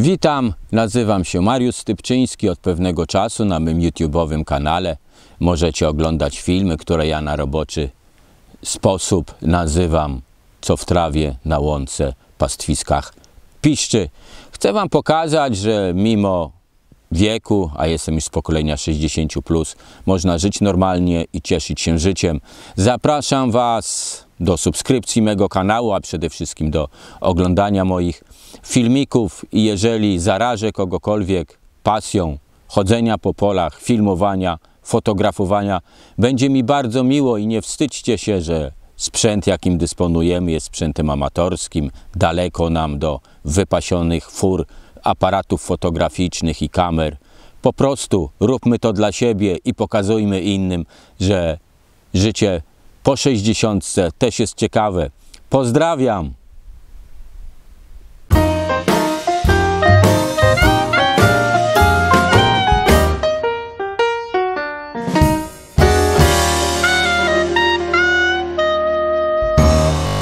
Witam, nazywam się Mariusz Stypczyński. Od pewnego czasu na moim YouTube'owym kanale możecie oglądać filmy, które ja na roboczy sposób nazywam co w trawie, na łące, pastwiskach piszczy. Chcę Wam pokazać, że mimo wieku, a jestem już z pokolenia 60+, plus, można żyć normalnie i cieszyć się życiem. Zapraszam Was do subskrypcji mego kanału, a przede wszystkim do oglądania moich filmików i jeżeli zarażę kogokolwiek pasją chodzenia po polach, filmowania, fotografowania, będzie mi bardzo miło i nie wstydźcie się, że sprzęt jakim dysponujemy jest sprzętem amatorskim, daleko nam do wypasionych fur, aparatów fotograficznych i kamer. Po prostu róbmy to dla siebie i pokazujmy innym, że życie po 60 też jest ciekawe. Pozdrawiam!